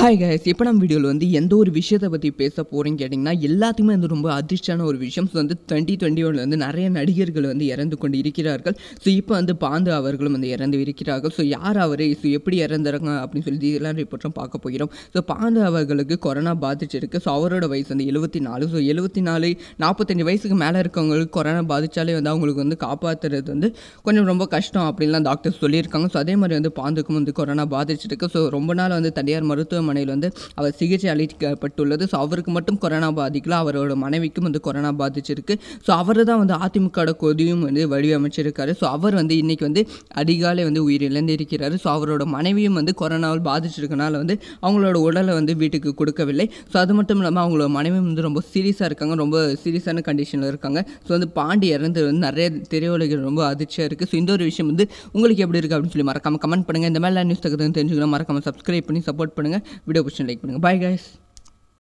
hi guys இப்போ நம்ம வீடியோவில் வந்து எந்த ஒரு விஷயத்தை பற்றி பேச போகிறேன்னு கேட்டிங்கன்னா எல்லாத்தையுமே வந்து ரொம்ப அதிர்ஷ்டான ஒரு விஷயம் ஸோ வந்து டுவெண்ட்டி டுவெண்ட்டி ஒனில் வந்து நிறைய நடிகர்கள் வந்து இறந்து கொண்டு இருக்கிறார்கள் ஸோ இப்போ வந்து பாந்து அவர்களும் வந்து இறந்து இருக்கிறார்கள் ஸோ யார் அவர் ஸோ எப்படி இறந்துறாங்க அப்படின்னு சொல்லி இதெல்லாம் ரிப்போர்ட்டும் பார்க்க போகிறோம் ஸோ பாந்து அவர்களுக்கு கொரோனா பாதிச்சிருக்கு ஸோ அவரோட வயசு வந்து எழுபத்தி நாலு ஸோ எழுபத்தி நாலு நாற்பத்தஞ்சு வயசுக்கு மேலே இருக்கவங்களுக்கு கொரோனா பாதித்தாலே வந்து அவங்களுக்கு வந்து காப்பாற்றுறது வந்து கொஞ்சம் ரொம்ப கஷ்டம் அப்படின்லாம் டாக்டர்ஸ் சொல்லியிருக்காங்க ஸோ அதே மாதிரி வந்து பாந்துக்கும் வந்து கொரோனா பாதிச்சிருக்கு ஸோ ரொம்ப நாள் வந்து தனியார் மருத்துவம் மருத்துவமனையில் வந்து அவர் சிகிச்சை அளிக்கப்பட்டுள்ளது ஸோ அவருக்கு மட்டும் கொரோனா பாதிக்கல அவரோட மனைவிக்கும் வந்து கொரோனா பாதிச்சிருக்கு ஸோ அவர் தான் வந்து அதிமுக கொதியும் வந்து வடிவமைச்சிருக்காரு ஸோ அவர் வந்து இன்றைக்கி வந்து அதிகாலை வந்து உயிரிழந்து இருக்கிறார் ஸோ அவரோட மனைவியும் வந்து கொரோனாவில் பாதிச்சிருக்கனால வந்து அவங்களோட உடலை வந்து வீட்டுக்கு கொடுக்கவில்லை ஸோ அது மட்டும் இல்லாமல் அவங்களோட மனைவி வந்து ரொம்ப சீரியஸாக இருக்காங்க ரொம்ப சீரியஸான கண்டிஷனில் இருக்காங்க ஸோ வந்து பாண்டி இறந்து வந்து நிறைய திரையுலகில் ரொம்ப அதிர்ச்சியாக இருக்குது ஸோ இந்த ஒரு விஷயம் வந்து உங்களுக்கு எப்படி இருக்குது அப்படின்னு சொல்லி மறக்காமல் கமெண்ட் பண்ணுங்கள் இந்த மாதிரிலாம் நியூஸ் தகவல் தெரிஞ்சுக்கணும் மறக்காமல் சப்ஸ்கிரைப் பண்ணி சப்போர்ட் பண்ணுங்கள் வீடியோ பிடிச்சி லைக் பண்ணுங்கள் பாய் கைஸ்